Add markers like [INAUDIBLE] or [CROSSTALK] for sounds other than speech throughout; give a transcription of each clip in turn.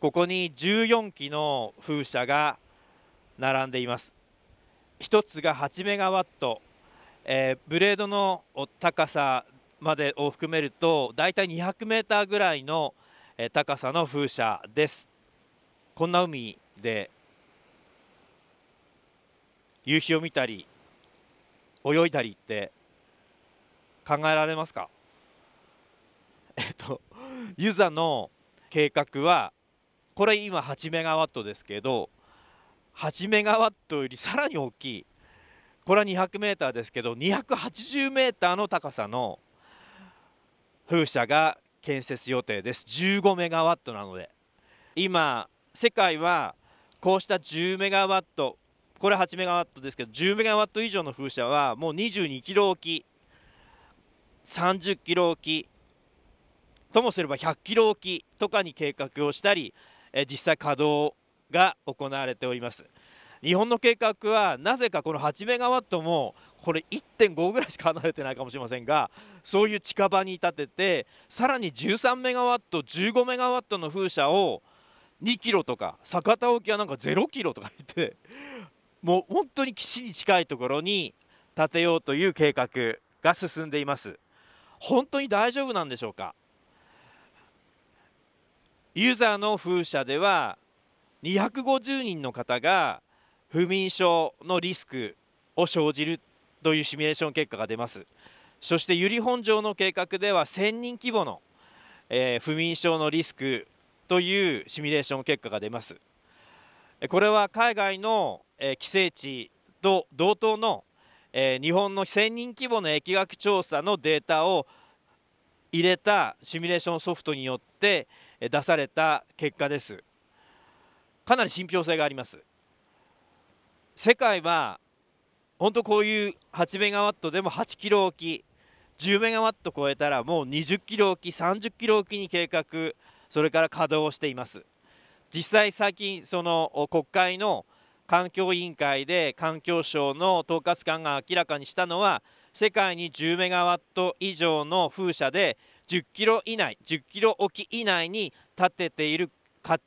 ここに14基の風車が並んでいます1つが8メガワット、えー、ブレードの高さまでを含めるとだいたい200メーターぐらいの高さの風車ですこんな海で夕日を見たり泳いだりって考えられますか [LAUGHS] えっとユザの計画はこれ今8メガワットですけど8メガワットよりさらに大きいこれは2 0 0ーですけど2 8 0ーの高さの風車が建設予定です15メガワットなので今世界はこうした10メガワットこれ8メガワットですけど10メガワット以上の風車はもう22キロ置き30キロ置きともすれば100キロ置きとかに計画をしたりえ実際稼働が行われております日本の計画はなぜかこの8メガワットもこれ1.5ぐらいしか離れてないかもしれませんがそういう近場に立ててさらに13メガワット15メガワットの風車を2キロとか酒田沖はなんか0キロとか言ってもう本当に岸に近いところに建てようという計画が進んでいます本当に大丈夫なんでしょうかユーザーの風車では250人の方が不眠症のリスクを生じるというシミュレーション結果が出ますそして由利本荘の計画では1000人規模の、えー、不眠症のリスクというシミュレーション結果が出ますこれは海外の、えー、寄生地と同等の、えー、日本の1000人規模の疫学調査のデータを入れたシミュレーションソフトによって出された結果ですかなり信憑性があります世界は本当こういう8メガワットでも8キロ置き10メガワット超えたらもう20キロ置き30キロ置きに計画それから稼働しています実際最近その国会の環境委員会で環境省の統括官が明らかにしたのは世界に10メガワット以上の風車で10キロ以内10キロ沖以内に建てている稼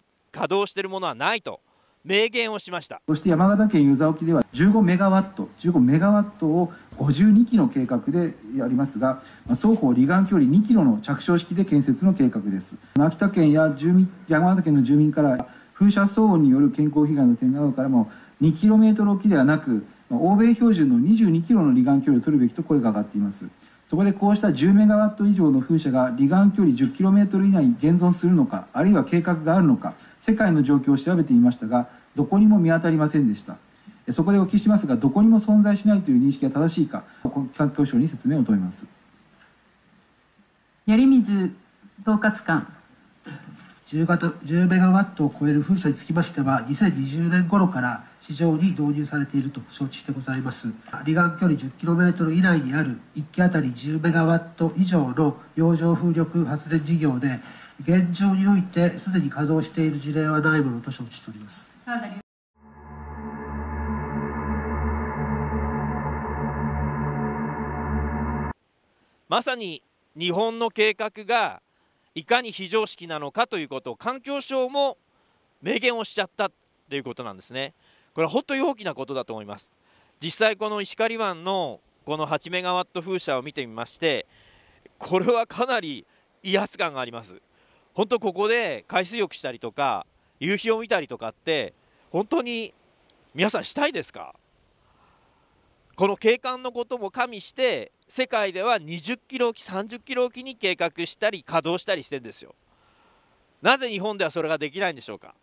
働しているものはないと明言をしましたそして山形県湯沢沖では15メガワット15メガワットを52基の計画でありますが双方離岸距離2キロの着床式で建設の計画です秋田県や住民山形県の住民から風車騒音による健康被害の点などからも2トル沖ではなく欧米標準の22キロの離岸距離を取るべきと声が上がっていますそこでこうした10メガワット以上の風車が離岸距離1 0トル以内に現存するのかあるいは計画があるのか世界の状況を調べてみましたがどこにも見当たりませんでしたそこでお聞きしますがどこにも存在しないという認識が正しいか環境省に説明を求めます。やり水統括官10メガワットを超える風車につきましては2020年頃から市場に導入されていると承知してございます離岸距離1 0トル以内にある1基当たり10メガワット以上の洋上風力発電事業で現状においてすでに稼働している事例はないものと承知しておりますまさに日本の計画がいかに非常識なのかということを環境省も明言をしちゃったということなんですね。これは本当に大きなことだと思います。実際この石狩湾のこの8メガワット風車を見てみましてこれはかなり威圧感があります本当ここで海水浴したりとか夕日を見たりとかって本当に皆さんしたいですかこの景観のことも加味して世界では20キロおき30キロおきに計画したり稼働したりしてんですよなぜ日本ではそれができないんでしょうか